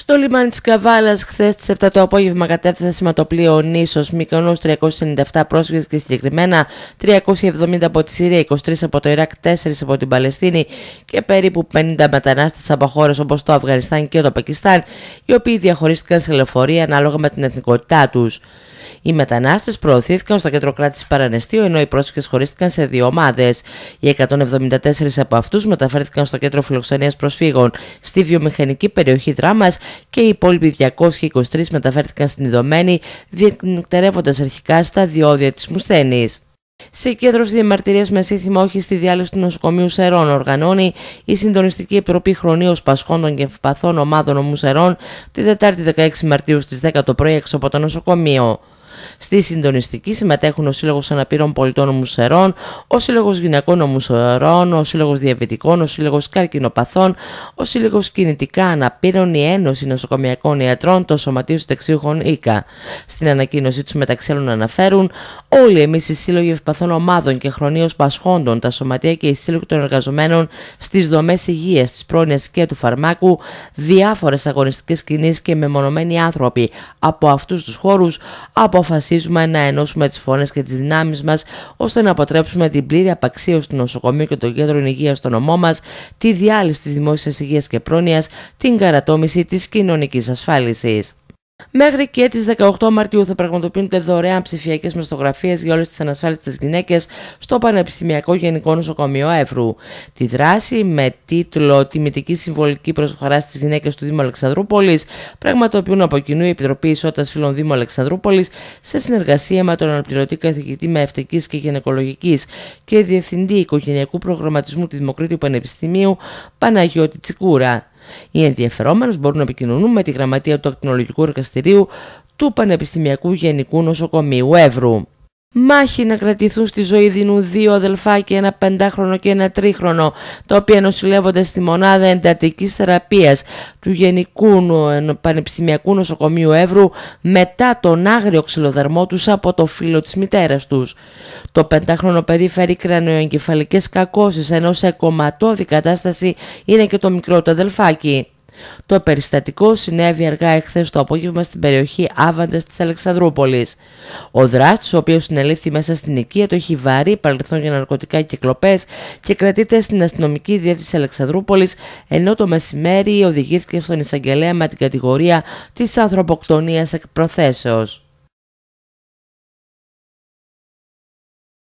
Στο λιμάνι της Καβάλας χθες τις 7 το απόγευμα κατέφθασε με το πλοίο Νήσος 397 πρόσφυγες και συγκεκριμένα 370 από τη Συρία, 23 από το Ιράκ, 4 από την Παλαιστίνη και περίπου 50 μετανάστες από χώρες όπως το Αφγανιστάν και το Πακιστάν οι οποίοι διαχωρίστηκαν σε λεωφορεία ανάλογα με την εθνικότητά τους. Οι μετανάστες προωθήθηκαν στο κέντρο κράτησης Παρανεστίου, ενώ οι πρόσφυγες χωρίστηκαν σε δύο ομάδες. Οι 174 από αυτούς μεταφέρθηκαν στο κέντρο φιλοξενίας προσφύγων στη βιομηχανική περιοχή Δράμας και οι υπόλοιποι 223 μεταφέρθηκαν στην Ιδωμένη, διεκτερεύοντα αρχικά στα διόδια της Μουσθένη. κέντρο διαμαρτυρίας με σύνθημα όχι στη διάλυση του νοσοκομείου Σερών οργανώνει η Συντονιστική Επιτροπή Χρονίως Πασχών των και Παθών Ομάδων Ομού Σερών τη Δετάρτη 16 Μαρτίου στις 10 το πρωί έξω από το νοσοκομείο. Στη συντονιστική συμμετέχουν ο Σύλλογος Αναπήρων Πολιτών Μουσερών, ο Σύλλογος Γυναικών Μουσερών, ο Σύλλογος Διαβητικών, ο Σύλλογος Καρκινοπαθών, ο Σύλλογος Κινητικά Αναπήρων, η Ένωση Νοσοκομιακών Ιατρών, το Σωματείο Συνταξίουχων ΙΚΑ. Στην ανακοίνωσή τους μεταξύ άλλων αναφέρουν όλοι εμείς οι Σύλλογοι Ευπαθών Ομάδων και Χρονίως Πασχόντων, τα Σωματεία και οι Σύλλογοι των Εργαζομένων στις Δομές Υγείας, της Πρόνοιας και του Φαρμάκου, διάφορες αγωνιστικές κινήσεις και μεμονωμένοι άνθρωποι από αυτούς τους χώρους αποφασίζουν αποφασίζουμε να ενώσουμε τις φωνές και τις δυνάμεις μας ώστε να αποτρέψουμε την πλήρη απαξίωση του νοσοκομείου και των κέντρων Υγείας στο νομό μας, τη διάλυση της δημόσιας υγείας και πρόνοιας, την καρατόμηση της κοινωνικής ασφάλισης. Μέχρι και τις 18 Μαρτίου θα πραγματοποιούνται δωρεάν ψηφιακές μαστογραφίες για όλες τις ανασφάλιστες γυναίκες στο Πανεπιστημιακό Γενικό Νοσοκομείο Εύρου. Τη δράση με τίτλο «Τιμητική συμβολική προσφορά στις γυναίκες του Δήμου Αλεξανδρούπολης» πραγματοποιούν από κοινού η Επιτροπή Ισότητας Φίλων Δήμου Αλεξανδρούπολης σε συνεργασία με τον αναπληρωτή καθηγητή με και γυναικολογικής και διευθυντή οικογενειακού προγραμματισμού του Δημοκρίτου Πανεπιστημίου Παναγιώτη Τσικούρα. Οι ενδιαφερόμενοι μπορούν να επικοινωνούν με τη Γραμματεία του Ακτινολογικού Εργαστηρίου του Πανεπιστημιακού Γενικού Νοσοκομείου Εύρου. Μάχη να κρατηθούν στη ζωή δίνουν δύο αδελφάκια, ένα πεντάχρονο και ένα τρίχρονο, τα οποία νοσηλεύονται στη μονάδα εντατικής θεραπείας του Γενικού Πανεπιστημιακού Νοσοκομείου Εύρου μετά τον άγριο ξυλοδερμό τους από το φίλο της μητέρας τους. Το πεντάχρονο παιδί φέρει κρανοεγκεφαλικές κακώσεις, ενώ σε κομματώδη κατάσταση είναι και το μικρό του αδελφάκι. Το περιστατικό συνέβη αργά εχθές το απόγευμα στην περιοχή Άβαντας της Αλεξανδρούπολης. Ο δράστης, ο οποίος συνελήφθη μέσα στην οικία, το έχει βαρύ παρελθόν για ναρκωτικά κλοπές, και κρατείται στην αστυνομική διεύθυνση Αλεξανδρούπολης, ενώ το μεσημέρι οδηγήθηκε στον εισαγγελέα με την κατηγορία της ανθρωποκτονίας εκ προθέσεως.